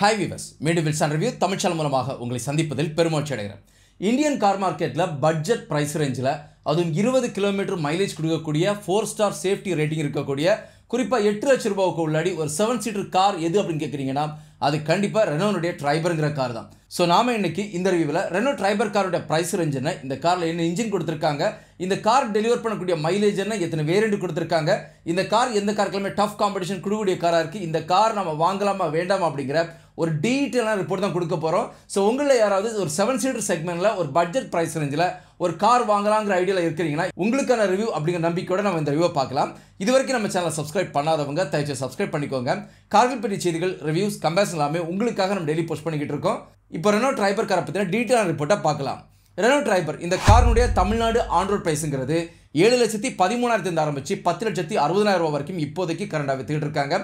hi விவஸ் மீண்டும் Wilson review தமிழ்ச்சல் மூலமாக உங்களை சந்திப்பதில் பெருமாட்சி அடைகிறேன் இந்தியன் கார் மார்க்கெட்டில் பட்ஜெட் ப்ரைஸ் ரேஞ்சில் அதுவும் இருபது கிலோமீட்டர் மைலேஜ் கொடுக்கக்கூடிய ஃபோர் ஸ்டார் சேஃப்டி ரேட்டிங் இருக்கக்கூடிய குறிப்பாக எட்டு லட்ச ரூபாவுக்கு உள்ளாடி ஒரு செவன் சீட்டர் கார் எது அப்படின்னு கேட்குறீங்கன்னா அது கண்டிப்பாக ரெனோனுடைய ட்ரைபருங்கிற கார் தான் ஸோ நாம இன்னைக்கு இந்த ரிவியூவில் ரெனோ ட்ரைபர் காரோட ப்ரைஸ் ரேஞ்ச் என்ன இந்த காரில் என்ன இன்ஜின் கொடுத்துருக்காங்க இந்த கார் டெலிவர் பண்ணக்கூடிய மைலேஜ் என்ன எத்தனை வேரியண்ட் கொடுத்துருக்காங்க இந்த கார் எந்த காருக்குமே டஃப் காம்படிஷன் கொடுக்கக்கூடிய காராக இருக்குது இந்த கார் நம்ம வாங்கலாமா வேண்டாமா அப்படிங்கிற ஒரு டீட்டெயிலான ரிப்போர்ட் தான் கொடுக்க போகிறோம் ஸோ உங்களில் யாராவது ஒரு செவன் சீட்டர் செக்மெண்ட்டில் ஒரு பட்ஜெட் ப்ரைஸ் ரேஞ்சில் ஒரு கார் வாங்கலாங்கிற ஐடியாவில் இருக்கிறீங்கன்னா உங்களுக்கான ரிவ்யூ அப்படிங்கிற நம்பிக்கையோட நம்ம இந்த ரிவ்யூ பார்க்கலாம் இது வரைக்கும் நம்ம சேனலை சப்ஸ்கிரைப் பண்ணாதவங்க தயவுச்சு சப்ஸ்கிரைப் பண்ணிக்கோங்க கார்கள் பற்றி செய்திகள் ரிவ்யூஸ் கம்பேரிசன் எல்லாமே உங்களுக்காக நம்ம டெய்லி போஸ்ட் பண்ணிக்கிட்டு இருக்கோம் இப்போ ரெனோ டிரைபர் காரை பற்றின டீட்டெயிலான ரிப்போர்ட்டை பார்க்கலாம் ரெனோ டிரைபர் இந்த காரினுடைய தமிழ்நாடு ஆன்ரோட் ப்ரைஸுங்கிறது ஏழு லட்சத்தி பதிமூணாயிரத்தி ஆரம்பித்து பத்து லட்சத்தி அறுபதாயிரம் ரூபா வரைக்கும் இப்போதைக்கு கரண்டாக வித்துக்கிட்டு இருக்காங்க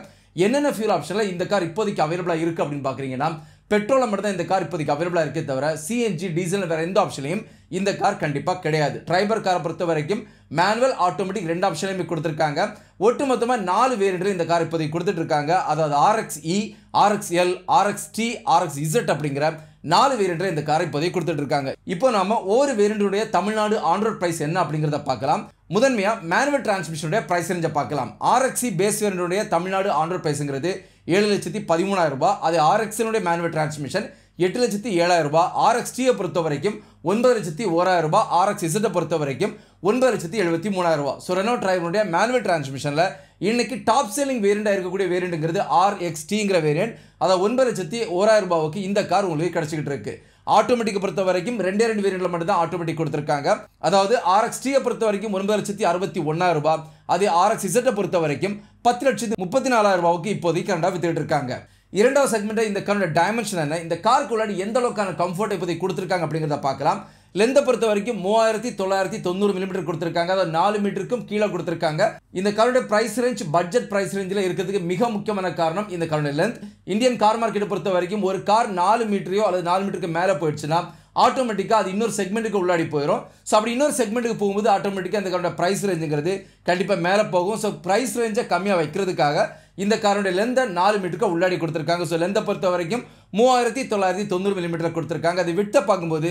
என்னென்ன ஃபியூல் ஆப்ஷனில் இந்த கார் இப்போதைக்கு அவைலபிளாக இருக்குது அப்படின்னு பார்க்குறீங்கன்னா பெட்ரோலை மட்டும் தான் இந்த கார் இப்போதைக்கு அவைலபிளாக இருக்கே தவிர சிஎன்ஜி டீசல் வேறு எந்த ஆப்ஷனையும் இந்த கார் கண்டிப்பாக கிடையாது டிரைவர் காரை பொறுத்த வரைக்கும் மேனுவல் ஆட்டோமேட்டிக் ரெண்டு ஆப்ஷனையுமே கொடுத்துருக்காங்க ஒட்டுமொத்தமாக நாலு வேரியண்ட்டில் இந்த கார் இப்போதைக்கு கொடுத்துட்ருக்காங்க அதாவது RX E RX L RX T RX Z அப்படிங்கிற நாலு வேரியண்ட் இந்த காரை இப்போதைக்கு கொடுத்துட்டு இருக்காங்க இப்போ நாம ஒவ்வொரு வேரியண்டுடைய தமிழ்நாடு ஆண்ட்ரோட் ப்ரைஸ் என்ன அப்படிங்கிறத பார்க்கலாம் முதன்மையாக மேனுவல் டிரான்ஸ்மிஷனுடைய ப்ரைஸ் ரேஞ்ச பார்க்கலாம் ஆர்எக்ஸி பேஸ் வேரியண்ட்டுடைய தமிழ்நாடு ஆண்ட்ரோட் ப்ரைஸுங்கிறது ஏழு லட்சத்தி பதிமூணாயிரம் ரூபாய் அது ஆர்எக்ஸினுடைய மேனுவல் டிரான்ஸ்மிஷன் எட்டு லட்சத்தி ஏழாயிரம் ரூபாய் ஆர்எக்ஸ் டியை பொறுத்த வரைக்கும் ஒன்பது லட்சத்தி ஓராயிரம் ரூபாய் ஆர்எக்ஸ் இசட்டை பொறுத்த வரைக்கும் ஒன்பது லட்சத்தி எழுபத்தி மூணாயிரம் ரூபாய் ஸோ ரெனோ டிரைவனுடைய மேனுவல் டிரான்ஸ்மிஷனில் இன்னைக்கு டாப் செல்லிங் வேரியண்டாக இருக்கக்கூடிய வேரியண்ட்டுங்கிறது ஆர்எக்ஸ்டிங்கிற வேரியண்ட் அதை ஒன்பது லட்சத்தி ஓராயிரம் ரூபாய்க்கு இந்த கார் உங்களுக்கு கிடச்சிக்கிட்டு இருக்குது ஆட்டோமேட்டிக்கை பொறுத்த வரைக்கும் ரெண்டே ரெண்டு வேரியண்ட்டில் மட்டும் தான் ஆட்டோமேட்டிக் கொடுத்துருக்காங்க அதாவது ஆர்எக்ஸ்டியை பொறுத்த வரைக்கும் ஒன்பது லட்சத்தி அறுபத்தி ஒன்றாயிரம் ரூபாய் அதே ஆர்எக்ஸ் இசட்டை பொறுத்த வரைக்கும் பத்து லட்சத்தி முப்பத்தி நாலாயிரம் ரூபாய்க்கு இப்போதைக்கு கரண்டாக வித்துட்டு இருக்காங்க இரண்டாவது செக்மெண்ட்டாக இந்த காரோட டைமென்ஷன் என்ன இந்த காருக்குள்ளாடி எந்த அளவுக்கான கம்ஃபர்ட் இப்போதை கொடுத்துருக்காங்க அப்படிங்கிறத பார்க்கலாம் லெந்தை பொறுத்த வரைக்கும் மூவாயிரத்தி தொள்ளாயிரத்தி தொண்ணூறு மில்லிமீட்டர் கொடுத்துருக்காங்க அதாவது நாலு மீட்டருக்கும் கீழே கொடுத்துருக்காங்க இந்த காரோட பிரைஸ் ரேஞ்ச் பட்ஜெட் பிரைஸ் ரேஞ்சில் இருக்கிறதுக்கு மிக முக்கியமான காரணம் இந்த காரோட லென்த் இந்தியன் கார் மார்க்கெட்டை பொறுத்த வரைக்கும் ஒரு கார் நாலு மீட்டரையோ அல்லது நாலு மீட்டருக்கு மேலே போயிடுச்சுன்னா ஆட்டோமேட்டிக்காக அது இன்னொரு செக்மெண்ட்டுக்கு உள்ளாடி போயிடும் ஸோ அப்படி இன்னொரு செக்மெண்ட்டுக்கு போகும்போது ஆட்டோமேட்டிக்காக அந்த கார்டோட ப்ரைஸ் ரேஞ்சுங்கிறது கண்டிப்பாக மேலே போகும் ஸோ ப்ரைஸ் ரேஞ்சை கம்மியாக வைக்கிறதுக்காக இந்த காரோடைய லெந்தை நாலு மீட்டருக்கு உள்ளாடி கொடுத்துருக்காங்க ஸோ லெந்தை பொறுத்த வரைக்கும் மூவாயிரத்தி தொள்ளாயிரத்தி தொண்ணூறு மில்லிமீட்டர் கொடுத்துருக்காங்க அது விட்டை பார்க்கும்போது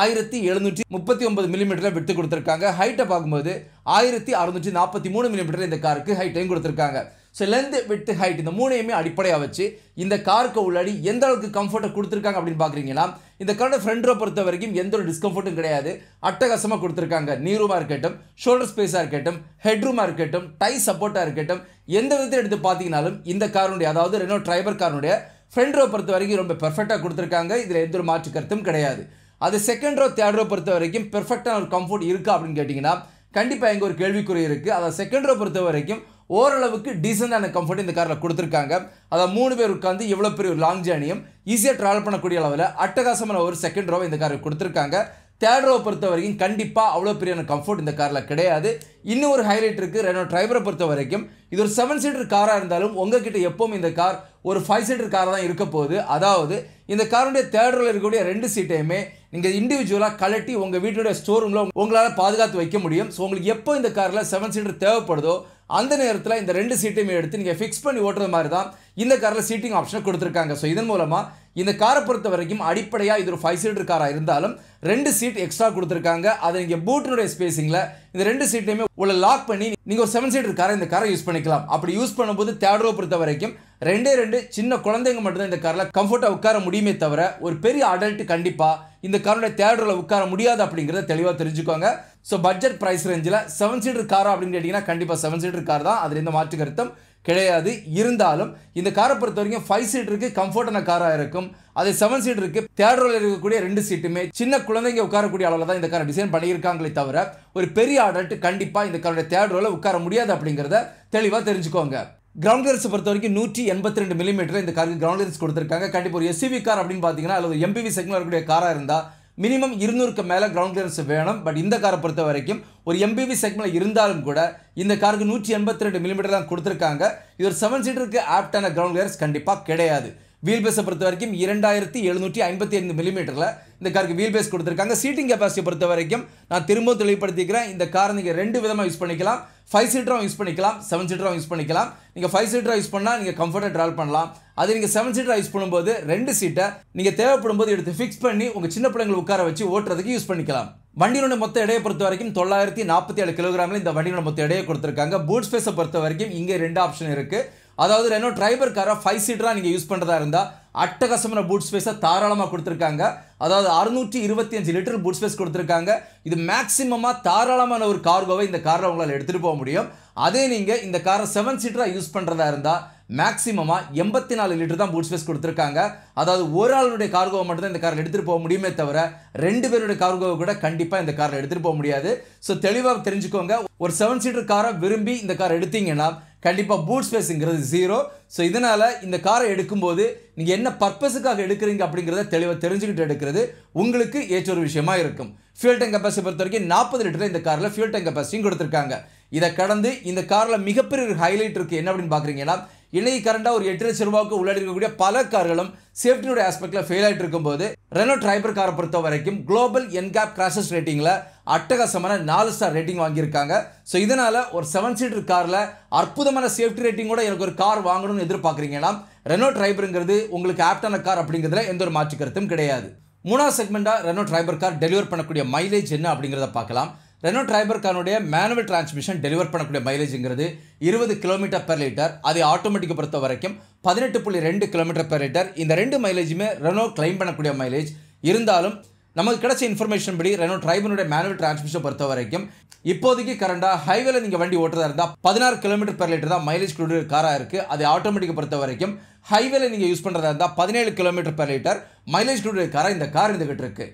ஆயிரத்தி எழுநூற்றி முப்பத்தி ஒன்பது மில்லிமீட்டரில் விட்டு கொடுத்துருக்காங்க ஹைட்டை பார்க்கும்போது ஆயிரத்தி அறுநூற்றி நாற்பத்தி மூணு மில்லிமீட்டர் இந்த காருக்கு ஹைட்டையும் கொடுத்துருக்காங்க ஸோ லெந்து விட்டு ஹைட் இந்த மூணையுமே அடிப்படையாக வச்சு இந்த காருக்கு உள்ளாடி எந்த அளவுக்கு கம்ஃபர்ட்டை கொடுத்துருக்காங்க அப்படின்னு பார்க்குறீங்கன்னா இந்த கரோட ஃப்ரண்ட் ரோ பொறுத்த வரைக்கும் எந்த ஒரு டிஸ்கம்ஃபர்ட்டும் கிடையாது அட்டகாசமாக கொடுத்துருக்காங்க நீரூமாக இருக்கட்டும் ஷோல்டர் ஸ்பேஸாக இருக்கட்டும் ஹெட் ரூமாக இருக்கட்டும் டை சப்போர்ட்டாக இருக்கட்டும் எந்த விதத்தில் எடுத்து பார்த்தீங்கனாலும் இந்த காரனுடைய அதாவது ரெனோ ட்ரைபர் காரனுடைய ஃப்ரண்ட் ரோ பொறுத்த வரைக்கும் ரொம்ப பெர்ஃபெக்டாக கொடுத்துருக்காங்க இதில் எந்த ஒரு மாற்று கருத்தும் கிடையாது அது செகண்ட் ரோ தேர்ட் ரோ பொறுத்த வரைக்கும் பெர்ஃபெக்டான ஒரு கம்ஃபர்ட் இருக்கா அப்படின்னு கேட்டிங்கன்னா கண்டிப்பாக எங்கள் ஒரு கேள்விக்குறி இருக்குது அதை செகண்ட் ரோ பொறுத்த வரைக்கும் ஓரளவுக்கு டீசெண்டான கம்ஃபர்ட் இந்த காரில் கொடுத்துருக்காங்க அதாவது மூணு பேர் உட்காந்து இவ்வளோ பெரிய ஒரு லாங் ஜேர்னியும் ஈஸியாக ட்ராவல் பண்ணக்கூடிய அளவில் அட்டகாசமான ஒரு செகண்ட் ரோவை இந்த காரில் கொடுத்துருக்காங்க தேர்ட் ரோவை பொறுத்த வரைக்கும் கண்டிப்பாக அவ்வளோ பெரியான கம்ஃபர்ட் இந்த காரில் கிடையாது இன்னும் ஒரு ஹைலைட் இருக்குது ரெண்டு ட்ரைவரை பொறுத்த வரைக்கும் இது ஒரு செவன் சீட்டர் காராக இருந்தாலும் உங்ககிட்ட எப்பவும் இந்த கார் ஒரு ஃபைவ் சீட்டர் காராக தான் இருக்க போகுது அதாவது இந்த காருடைய தேடரில் இருக்கக்கூடிய ரெண்டு சீட்டையுமே நீங்கள் இண்டிவிஜுவலாக கலட்டி உங்கள் வீட்டுடைய ஸ்டோர் ரூமில் உங்களால் பாதுகாத்து வைக்க முடியும் ஸோ உங்களுக்கு எப்போ இந்த காரில் செவன் சீட்டர் தேவைப்படுதோ அந்த நேரத்தில் இந்த ரெண்டு சீட்டையுமே எடுத்து நீங்கள் ஃபிக்ஸ் பண்ணி ஓட்டுற மாதிரி தான் இந்த காரில் சீட்டிங் ஆப்ஷனை கொடுத்துருக்காங்க ஸோ இதன் மூலமாக இந்த காரை பொறுத்த வரைக்கும் அடிப்படையாக இது ஒரு ஃபைவ் சீட்டர் காராக இருந்தாலும் ரெண்டு சீட் எக்ஸ்ட்ரா கொடுத்துருக்காங்க அதை நீங்கள் பூட்டினுடைய ஸ்பேஸிங்கில் இந்த ரெண்டு சீட்லையுமே உள்ள லாக் பண்ணி நீங்கள் ஒரு செவன் சீட்டர் காரை இந்த காரை யூஸ் பண்ணிக்கலாம் அப்படி யூஸ் பண்ணும்போது தேர்டோ பொறுத்த வரைக்கும் ரெண்டே ரெண்டு சின்ன குழந்தைங்க மட்டும்தான் இந்த காரில் கம்ஃபர்ட்டாக உட்கார முடியுமே தவிர ஒரு பெரிய அடல்ட்டு கண்டிப்பாக இந்த காரோட தேர்டரில் உட்கார முடியாது அப்படிங்கிறத தெளிவாக தெரிஞ்சுக்கோங்க ஸோ பட்ஜெட் ப்ரைஸ் ரேஞ்சில் செவன் சீட்டர் காரா அப்படின்னு கேட்டிங்கன்னா கண்டிப்பாக செவன் சீட்டர் கார் தான் அதில் இந்த மாற்று கருத்தும் கிடையாது இருந்தாலும் இந்த காரை பொறுத்த வரைக்கும் ஃபைவ் சீட் இருக்கு கம்ஃபர்டான காராக இருக்கும் அதே செவன் சீட் இருக்கு தேர்ட் இருக்கக்கூடிய ரெண்டு சீட்டுமே சின்ன குழந்தைங்க உட்காரக்கூடிய அளவில் தான் இந்த காரை டிசைன் பண்ணியிருக்காங்களே தவிர ஒரு பெரிய அடல்ட் கண்டிப்பாக இந்த காரோட தேர்ட் உட்கார முடியாது அப்படிங்கிறத தெளிவாக தெரிஞ்சுக்கோங்க கிரவுண்ட் கியர்ஸ் பொறுத்த வரைக்கும் நூற்றி எண்பத்தி ரெண்டு மில்லிமீட்டர் இந்த காருக்கு கிரவுண்ட் கியர்ஸ் கொடுத்துருக்காங்க கண்டிப்பாக ஒரு எஸ்சிவி கார் அப்படின்னு பார்த்தீங்கன்னா அல்லது எம்பிவி செக்மெண்ட் இருக்கக்கூடிய காராக இருந்தால் மினிமம் இருநூறுக்கு மேலே கிரவுண்ட் கிளியரன்ஸ் வேணும் பட் இந்த காரை பொறுத்த வரைக்கும் ஒரு எம்பிவி செக்மெண்ட் இருந்தாலும் கூட இந்த காருக்கு நூற்றி எண்பத்தி ரெண்டு மில்லிமீட்டர் தான் கொடுத்துருக்காங்க இது ஒரு செவன் சீட்டருக்கு ஆப்டான கிரவுண்ட் கிளியரன்ஸ் கண்டிப்பாக கிடையாது வீல் பேஸை பொறுத்த வரைக்கும் இரண்டாயிரத்தி எழுநூற்றி ஐம்பத்தி ஐந்து மில்லிமீட்டரில் இந்த காருக்கு வீல் பேஸ் கொடுத்துருக்காங்க சீட்டிங் கெப்பாசிட்டி பொறுத்த வரைக்கும் நான் திரும்பவும் தெளிவுபடுத்திக்கிறேன் இந்த காரை நீங்கள் ரெண்டு விதமாக யூஸ் பண்ணிக்கலாம் ஃபைவ் சீட்டராக யூஸ் பண்ணிக்கலாம் செவன் சீட்டராக யூஸ் பண்ணிக்கலாம் நீங்கள் ஃபைவ் சீட்டராக யூஸ் பண்ணால் நீங்கள் கம்ஃபர்ட்டாக ட்ராவல் பண்ணலாம் அது நீங்கள் செவன் சீட்டராக யூஸ் பண்ணும்போது ரெண்டு சீட்டை நீங்கள் தேவைப்படும் போது எடுத்து ஃபிக்ஸ் பண்ணி உங்கள் சின்ன பிள்ளைங்களை உட்கார வச்சு ஓட்டுறதுக்கு யூஸ் பண்ணிக்கலாம் வண்டியினுடைய மொத்த இடையை பொறுத்த வரைக்கும் தொள்ளாயிரத்தி நாற்பத்தி ஏழு கிலோகிராமில் இந்த வண்டியினுடைய மொத்த இடையை கொடுத்துருக்காங்க பூட் ஸ்பேஸை பொறுத்த வரைக்கும் இங்கே ரெண்டு ஆப்ஷன் இருக்குது அதாவது ரெனோ டிரைபர் காரை ஃபைவ் சீட்டராக நீங்கள் யூஸ் பண்ணுறதா இருந்தால் அட்டகசமான பூட் ஸ்பேஸை தாராளமாக கொடுத்துருக்காங்க அதாவது அறுநூற்றி இருபத்தி அஞ்சு லிட்டர் பூட் ஸ்பேஸ் கொடுத்துருக்காங்க இது மேக்ஸிமமாக தாராளமான ஒரு கார்கோவை இந்த காரில் உங்களால் எடுத்துகிட்டு போக முடியும் அதே நீங்கள் இந்த காரை செவன் சீட்டராக யூஸ் பண்ணுறதா இருந்தால் மேக்ஸிமமாக எண்பத்தி நாலு லிட்டர் தான் பூட் ஸ்பேஸ் கொடுத்துருக்காங்க அதாவது ஒரு ஆளுடைய கார்கோவை மட்டும்தான் இந்த காரில் எடுத்துகிட்டு போக முடியுமே தவிர ரெண்டு பேருடைய கார்கோவை கூட கண்டிப்பாக இந்த காரில் எடுத்துகிட்டு போக முடியாது ஸோ தெளிவாக தெரிஞ்சுக்கோங்க ஒரு செவன் சீட்டர் காரை விரும்பி இந்த கார் எடுத்தீங்கன்னா கண்டிப்பாக பூட் ஸ்பேஸுங்கிறது ஜீரோ ஸோ இதனால் இந்த காரை எடுக்கும்போது நீங்கள் என்ன பர்பஸுக்காக எடுக்கிறீங்க அப்படிங்கிறத தெளிவாக தெரிஞ்சுக்கிட்டு எடுக்கிறது உங்களுக்கு ஏற்ற ஒரு விஷயமா இருக்கும் ஃபியூல் டேங்க் கெப்பாசிட்டி பொறுத்த வரைக்கும் நாற்பது லிட்டர் இந்த காரில் ஃபியூல் டேங்க் கெப்பாசிட்டியும் கொடுத்துருக்காங்க இதை கடந்து இந்த காரில் மிகப்பெரிய ஒரு ஹைலைட் இருக்குது என்ன அப்படின்னு பார்க்குறீங்கன்னா இன்னைக்கு கரண்டாக ஒரு எட்டு லட்சம் ரூபாய்க்கு உள்ளாடி இருக்கக்கூடிய பல கார்களும் சேஃப்டியோட ஆஸ்பெக்டில் ஃபெயில் ஆகிட்டு இருக்கும்போது ரெனோ டிரைபர் காரை பொறுத்த வரைக்கும் குளோபல் என்கேப் கிராசஸ் ரேட்டிங்கில் அட்டகாசமான நாலு ஸ்டார் ரேட்டிங் வாங்கியிருக்காங்க ஸோ இதனால் ஒரு செவன் சீட்டர் காரில் அற்புதமான சேஃப்டி கூட எனக்கு ஒரு கார் வாங்கணும்னு எதிர்பார்க்குறீங்கன்னா ரெனோ ட்ரைபருங்கிறது உங்களுக்கு ஆப்டான கார் அப்படிங்கிறதுல எந்த ஒரு மாற்று கருத்தும் கிடையாது மூணாவது செக்மெண்ட்டாக ரெனோ ட்ரைபர் கார் டெலிவர் பண்ணக்கூடிய மைலேஜ் என்ன அப்படிங்கிறத பார்க்கலாம் ரெனோ டிரைபர் கானுடைய மேனுவல் டிரான்ஸ்மிஷன் டெலிவர் பண்ணக்கூடிய மைலேஜுங்கிறது இருபது கிலோமீட்டர் பெர் லிட்டர் அது ஆட்டோமேட்டிக்கை பொறுத்த வரைக்கும் பதினெட்டு புள்ளி ரெண்டு கிலோமீட்டர் பெர் லிட்டர் இந்த ரெண்டு மைலேஜுமே ரெனோ கிளைம் பண்ணக்கூடிய மைலேஜ் இருந்தாலும் நமக்கு கிடைச்ச இன்ஃபர்மேஷன் படி ரெனோ ட்ரைபனுடைய மேனுவல் டிரான்ஸ்மிஷன் பொறுத்த வரைக்கும் இப்போதைக்கு கரண்டாக ஹைவேல நீங்கள் வண்டி ஓட்டுறதா இருந்தால் பதினாறு கிலோமீட்டர் பெர் லிட்டர் தான் மைலேஜ் கொடுக்குற காராக இருக்குது அது ஆட்டோமேட்டிக்கை பொறுத்த வரைக்கும் ஹைவேல நீங்கள் யூஸ் பண்ணுறதா இருந்தால் பதினேழு கிலோமீட்டர் பெர் லிட்டர் மைலேஜ் கொடுக்குற காராக இந்த கார் இருந்துகிட்டு இருக்குது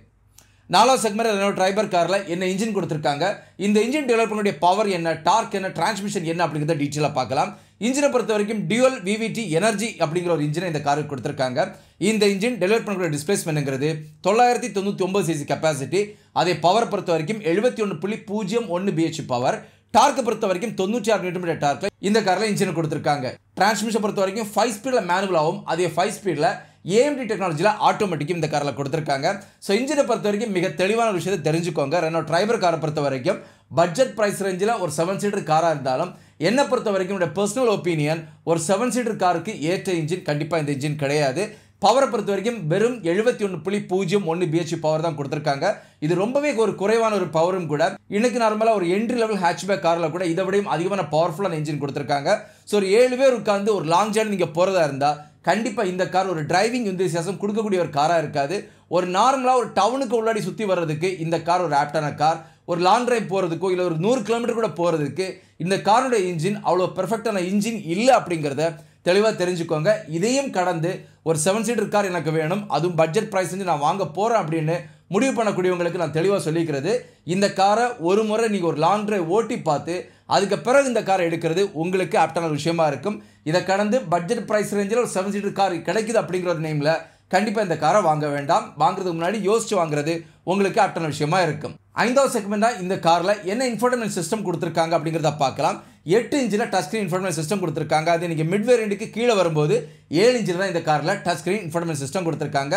நாலாம் செக்மெண்ட் ரெனோ ட்ரைபர் காரில் என்ன இன்ஜின் கொடுத்துருக்காங்க இந்த இன்ஜின் டெவலப்மெண்ட்டுடைய பவர் என்ன டார்க் என்ன டிரான்ஸ்மிஷன் என்ன அப்படிங்கிறத டீட்டெயிலாக பார்க்கலாம் இன்ஜினை பொறுத்த வரைக்கும் டியூல் விவிடி எனர்ஜி அப்படிங்கிற ஒரு இன்ஜினை இந்த காருக்கு கொடுத்துருக்காங்க இந்த இன்ஜின் டெவலப் பண்ணக்கூடிய டிஸ்பிளேஸ்மெண்ட்ங்கிறது தொள்ளாயிரத்தி தொண்ணூற்றி ஒம்பது சிசி கெப்பாசிட்டி அதை பவர் பொறுத்த வரைக்கும் எழுபத்தி ஒன்று புள்ளி பூஜ்ஜியம் ஒன்று பிஹெச் பவர் டார்க்கு பொறுத்த வரைக்கும் தொண்ணூற்றி ஆறு நிமிடம் டார்க்கு இந்த காரில் இன்ஜினை கொடுத்துருக்காங்க டிரான்ஸ்மிஷன் பொறுத்த வரைக்கும் ஃபைவ் ஸ்பீடில் மேனுவல் ஆகும் அதே ஃபைவ் ஸ்பீடில் ஏஎம்டி டெக்னாலஜியில் ஆட்டோமேட்டிக் இந்த காரில் கொடுத்துருக்காங்க ஸோ இன்ஜினை பொறுத்த வரைக்கும் மிக தெளிவான விஷயத்தை தெரிஞ்சுக்கோங்க ரெனோ ட்ரைபர் காரை பொறுத்த வரைக்கும் பட்ஜெட் ப்ரைஸ் ரேஞ்சில் ஒரு செவன் சீட்டர் காராக இருந்தாலும் என்னை பொறுத்த வரைக்கும் என்னோட பர்சனல் ஒப்பீனியன் ஒரு செவன் சீட்டர் காருக்கு ஏற்ற இன்ஜின் கண்டிப்பாக இந்த இன்ஜின் கிடையாது பவரை பொறுத்த வரைக்கும் வெறும் எழுபத்தி ஒன்று புள்ளி பூஜ்ஜியம் ஒன்று பிஹெச் பவர் தான் கொடுத்துருக்காங்க இது ரொம்பவே ஒரு குறைவான ஒரு பவரும் கூட இன்னைக்கு நார்மலாக ஒரு என்ட்ரி லெவல் ஹேட்ச்பேக் காரில் கூட இதை விடையும் அதிகமான பவர்ஃபுல்லான இன்ஜின் கொடுத்துருக்காங்க ஸோ ஒரு ஏழு பேர் உட்காந்து ஒரு லாங் ஜேர்னி நீங்கள் போகிறதா இருந்தால் கண்டிப்பாக இந்த கார் ஒரு டிரைவிங் இந்தூசியாசம் கொடுக்கக்கூடிய ஒரு காராக இருக்காது ஒரு நார்மலாக ஒரு டவுனுக்கு உள்ளாடி சுற்றி வர்றதுக்கு இந்த கார் ஒரு ஆப்டான கார் ஒரு லாங் ட்ரைவ் போகிறதுக்கோ இல்லை ஒரு நூறு கிலோமீட்டர் கூட போகிறதுக்கு இந்த காரோட இன்ஜின் அவ்வளோ பெர்ஃபெக்டான இன்ஜின் இல்லை அப்படிங்கிறத தெளிவாக தெரிஞ்சுக்கோங்க இதையும் கடந்து ஒரு செவன் சீட்டர் கார் எனக்கு வேணும் அதுவும் பட்ஜெட் ப்ரைஸ் வந்து நான் வாங்க போகிறேன் அப்படின்னு முடிவு பண்ணக்கூடியவங்களுக்கு நான் தெளிவாக சொல்லிக்கிறது இந்த காரை ஒரு முறை நீங்கள் ஒரு லாங் ட்ரைவ் ஓட்டி பார்த்து அதுக்கு பிறகு இந்த காரை எடுக்கிறது உங்களுக்கு ஆப்டான விஷயமா இருக்கும் இதை கடந்து பட்ஜெட் ப்ரைஸ் ரேஞ்சில் ஒரு செவன் சீட்டர் கார் கிடைக்குது அப்படிங்கிற நேமில் கண்டிப்பாக இந்த காரை வாங்க வேண்டாம் வாங்குறதுக்கு முன்னாடி யோசிச்சு வாங்குறது உங்களுக்கு ஆப்டான விஷயமா இருக்கும் ஐந்தாவது செக்மெண்ட்டாக இந்த காரில் என்ன இன்ஃபர்டைன்மெண்ட் சிஸ்டம் கொடுத்துருக்காங்க அப்படிங்கிறத பார்க்கலாம் எட்டு இன்ச்சில் டச் ஸ்க்ரீன் இன்ஃபர்மேஷன் சிஸ்டம் கொடுத்துருக்காங்க அது இன்றைக்கி மிட் வேரியண்ட்டுக்கு கீழே வரும்போது ஏழு இன்ச்சில் தான் இந்த காரில் டச் ஸ்க்ரீன் இன்ஃபர்மேஷன் சிஸ்டம் கொடுத்துருக்காங்க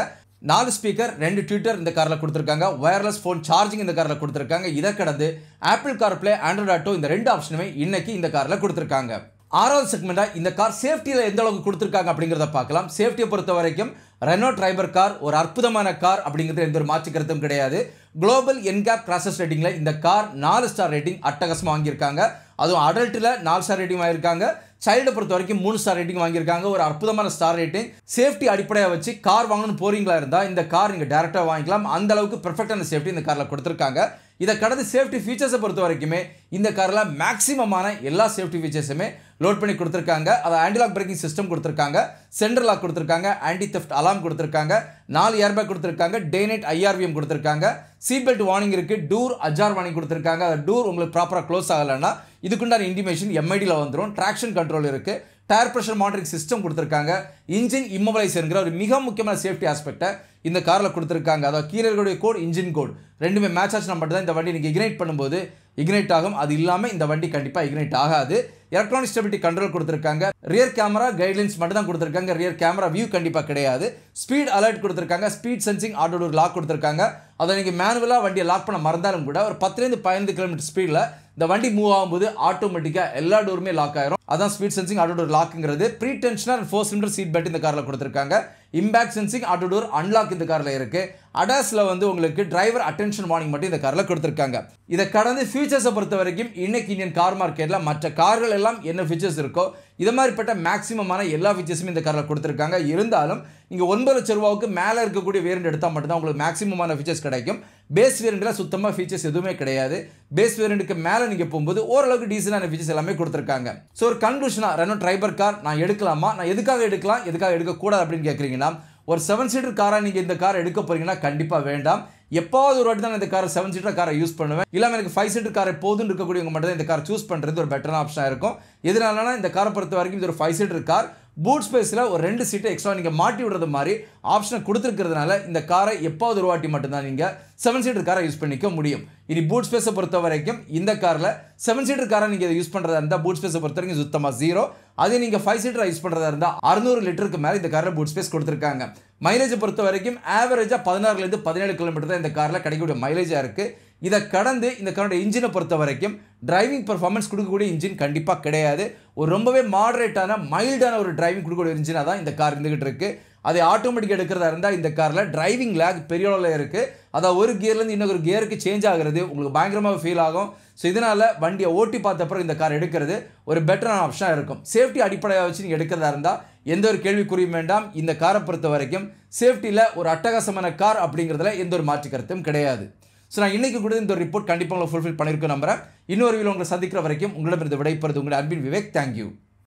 நாலு ஸ்பீக்கர் ரெண்டு ட்விட்டர் இந்த காரில் கொடுத்துருக்காங்க ஒயர்லெஸ் ஃபோன் சார்ஜிங் இந்த காரில் கொடுத்துருக்காங்க இதை கடந்து Apple CarPlay Android Auto இந்த ரெண்டு ஆப்ஷனுமே இன்னைக்கு இந்த காரில் கொடுத்துருக்காங்க ஆறாவது செக்மெண்ட்டாக இந்த கார் சேஃப்டியில் எந்த அளவுக்கு கொடுத்துருக்காங்க அப்படிங்கிறத பார்க்கலாம் சேஃப்டியை பொறுத்த வரைக்கும் ரெனோ டிரைவர் கார் ஒரு அற்புதமான கார் அப்படிங்கிறது எந்த ஒரு மாற்று கருத்தும் கிடையாது குளோபல் என்கேப் கிராசஸ் ரேட்டிங்கில் இந்த கார் நாலு ஸ்டார் ரேட்டிங் அட்டகாசமாக வாங்கியிருக்காங்க அதுவும் அடல்ட்டில் நாலு ஸ்டார் ரேட்டிங் வாங்கியிருக்காங்க சைல்டை பொறுத்த வரைக்கும் மூணு ஸ்டார் ரேட்டிங் வாங்கியிருக்காங்க ஒரு அற்புதமான ஸ்டார் ரேட்டிங் சேஃப்டி அடிப்படையாக வச்சு கார் வாங்கணும்னு போறீங்களா இருந்தால் இந்த கார் நீங்கள் டேரெக்டாக வாங்கிக்கலாம் அந்த அளவுக்கு பெர்ஃபெக்டான சேஃப்டி இந்த காரில் கொடுத்துருக்காங்க இதை கடந்து சேஃப்டி ஃபீச்சர்ஸை பொறுத்த வரைக்குமே இந்த காரில் மேக்ஸிமமான எல்லா சேஃப்டி ஃபீச்சர்ஸுமே லோட் பண்ணி கொடுத்துருக்காங்க அதை ஆன்டிலாக் பிரேக்கிங் சிஸ்டம் கொடுத்துருக்காங்க சென்டர் லாக் கொடுத்துருக்காங்க ஆன்டி தெஃப்ட் அலாம் கொடுத்துருக்காங்க நாலு ஏர்பேக் கொடுத்துருக்காங்க டே நைட் ஐஆர்விஎம் கொடுத்துருக்காங்க சீட் பெல்ட் வார்னிங் இருக்குது டூர் அஜார் வார்னிங் கொடுத்துருக்காங்க அந்த டூர் உங்களுக்கு ப்ராப்பராக க்ளோஸ் ஆகலைன்னா இதுக்குண்டான இன்டிமேஷன் எம்ஐடியில் வந்துடும் ட்ராக்ஷன் கண்ட்ரோல் இருக்குது டயர் ப்ரெஷர் மானிட்டரிங் சிஸ்டம் கொடுத்துருக்காங்க இன்ஜின் இம்மோபலைசருங்கிற ஒரு மிக முக்கியமான சேஃப்டி ஆஸ்பெக்டை இந்த காரில் கொடுத்துருக்காங்க அதாவது கீரர்களுடைய கோட் இன்ஜின் கோட் ரெண்டுமே மேட்ச் ஆச்சு நம்ம தான் இந்த வண்டி நீங்கள் இக்னைட் பண்ணும்போது இக்னைட் ஆகும் அது இல்லாமல் இந்த வண்டி கண்டிப்பாக இக்னைட் ஆகாது எலக்ட்ரானிக் ஸ்டெபிலிட்டி கண்ட்ரோல் கொடுத்துருக்காங்க ரியர் கேமரா கைட்லைன்ஸ் மட்டும் தான் கொடுத்துருக்காங்க ரியர் கேமரா வியூ கண்டிப்பாக கிடையாது ஸ்பீட் அலர்ட் கொடுத்துருக்காங்க ஸ்பீட் சென்சிங் ஆட்டோ லாக் கொடுத்துருக்காங்க அதை நீங்கள் மேனுவலாக வண்டியை லாக் பண்ண மறந்தாலும் கூட ஒரு பத்துலேருந்து பதினைந்து கிலோமீட்டர் ஸ்பீடில் இந்த வண்டி மூவ் ஆகும்போது ஆட்டோமேட்டிக்காக எல்லா டோருமே லாக் ஆயிரும் அதான் ஸ்பீட் சென்சிங் ஆட்டோ லாக்குங்கிறது pretensioner four cylinder seat belt இந்த காரில் கொடுத்துருக்காங்க இம்பேக்ட் சென்சிங் ஆட்டோ அன்லாக் இந்த காரில் இருக்குது அடாஸில் வந்து உங்களுக்கு டிரைவர் அட்டென்ஷன் வார்னிங் மட்டும் இந்த காரில் கொடுத்துருக்காங்க இதை கடந்து ஃபியூச்சர்ஸை பொறுத்த வரைக்கும் இன்னைக்கு இந்தியன் கார் மார்க்கெட்டில் மற்ற கார்கள் எல்லாம் என்ன ஃபீச்சர்ஸ் இருக்கோ இது மாதிரிப்பட்ட மேக்ஸிமமான எல்லா ஃபீச்சர்ஸும் இந்த காரில் கொடுத்துருக்காங்க இருந்தாலும் இங்கே ஒன்பது லட்ச ரூபாவுக்கு மேலே இருக்கக்கூடிய வேரண்ட் எடுத்தால் மட்டும்தான் உங்களுக்கு மேக்ஸிமமான ஃபீச்சர்ஸ் கிடைக்கும் பேஸ் வேரண்டில் சுத்தமாக ஃபீச்சர்ஸ் எதுவுமே கிடையாது பேஸ் வேரியண்ட்டுக்கு மேலே நீங்கள் போகும்போது ஓரளவுக்கு டீசெண்டான ஃபீச்சர்ஸ் எல்லாமே கொடுத்துருக்காங்க ஸோ ஒரு கன்க்ளூஷனாக ரெனோ ட்ரைபர் கார் நான் எடுக்கலாமா நான் எதுக்காக எடுக்கலாம் எதுக்காக எடுக்கக்கூடாது அப்படின்னு கேட்குறீங்கன்னா ஒரு செவன் சீட்டர் காராக நீங்கள் இந்த கார் எடுக்க போகிறீங்கன்னா கண்டிப்பாக வேண்டாம் எப்போது ஒரு வாட்டி தான் இந்த காரை செவன் சீட்டர் காரை யூஸ் பண்ணுவேன் இல்லாமல் எனக்கு ஃபைவ் சீட்டர் காரை போதுன்னு இருக்கக்கூடியவங்க மட்டும் தான் இந்த கார் சூஸ் பண்ணுறது ஒரு பெட்டரான ஆப்ஷனாக இருக்கும் எதனாலனா இந்த காரை பொறுத்த வரைக்கும் இது ஒரு ஃபைவ் சீட்டர் கார் பூட் ஸ்பேஸில் ஒரு ரெண்டு சீட்டை எக்ஸ்ட்ரா நீங்கள் மாட்டி விடுறது மாதிரி ஆப்ஷனை கொடுத்துருக்கிறதுனால இந்த காரை எப்போவது ஒரு வாட்டி மட்டும்தான் நீங்கள் செவன் சீட்டர் காரை யூஸ் பண்ணிக்க முடியும் இனி பூட் ஸ்பேஸை பொறுத்த வரைக்கும் இந்த காரில் செவன் சீட்டர் காரை நீங்கள் யூஸ் பண்ணுறதா இருந்தால் பூட் ஸ்பேஸை பொறுத்த வரைக்கும் சுத்தமாக ஜீரோ அதே நீங்கள் ஃபைவ் சீட்டராக யூஸ் பண்ணுறதா இருந்தால் அறுநூறு லிட்டருக்கு மேலே இந்த காரில் பூட் ஸ்பேஸ் கொடுத்துருக்காங்க மைலேஜை பொறுத்த வரைக்கும் ஆவரேஜாக பதினாறுலேருந்து பதினேழு கிலோமீட்டர் தான் இந்த காரில் கிடைக்கக்கூடிய மைலேஜாக இருக்குது இதை கடந்து இந்த காரோட இன்ஜினை பொறுத்த வரைக்கும் டிரைவிங் பர்ஃபார்மன்ஸ் கொடுக்கக்கூடிய இன்ஜின் கண்டிப்பாக கிடையாது ஒரு ரொம்பவே மாடரேட்டான மைல்டான ஒரு டிரைவிங் கொடுக்கக்கூடிய இன்ஜினாக தான் இந்த கார் இருந்துகிட்டு இருக்குது அதை ஆட்டோமேட்டிக் எடுக்கிறதா இருந்தால் இந்த காரில் டிரைவிங் லேக் பெரிய அளவில் இருக்குது அதாவது ஒரு கியர்லேருந்து இன்னொரு கியருக்கு சேஞ்ச் ஆகிறது உங்களுக்கு பயங்கரமாக ஃபீல் ஆகும் ஸோ இதனால் வண்டியை ஓட்டி பார்த்த அப்புறம் இந்த கார் எடுக்கிறது ஒரு பெட்டரான ஆப்ஷனாக இருக்கும் சேஃப்டி அடிப்படையாக வச்சு நீங்கள் எடுக்கிறதா இருந்தால் எந்த ஒரு கேள்விக்குறியும் வேண்டாம் இந்த காரை பொறுத்த வரைக்கும் சேஃப்டியில் ஒரு அட்டகாசமான கார் அப்படிங்கிறதுல எந்த ஒரு மாற்று கருத்தும் கிடையாது ஸோ நான் இன்றைக்கு கூட இந்த ஒரு ரிப்போர்ட் கண்டிப்பாக உங்களை ஃபுல்ஃபில் பண்ணியிருக்கோம் நம்புறேன் இன்னொரு வீடியோ உங்களை சந்திக்கிற வரைக்கும் இருந்து விடைபெறுது உங்களுடைய அன்பின் விவேக் தேங்க்யூ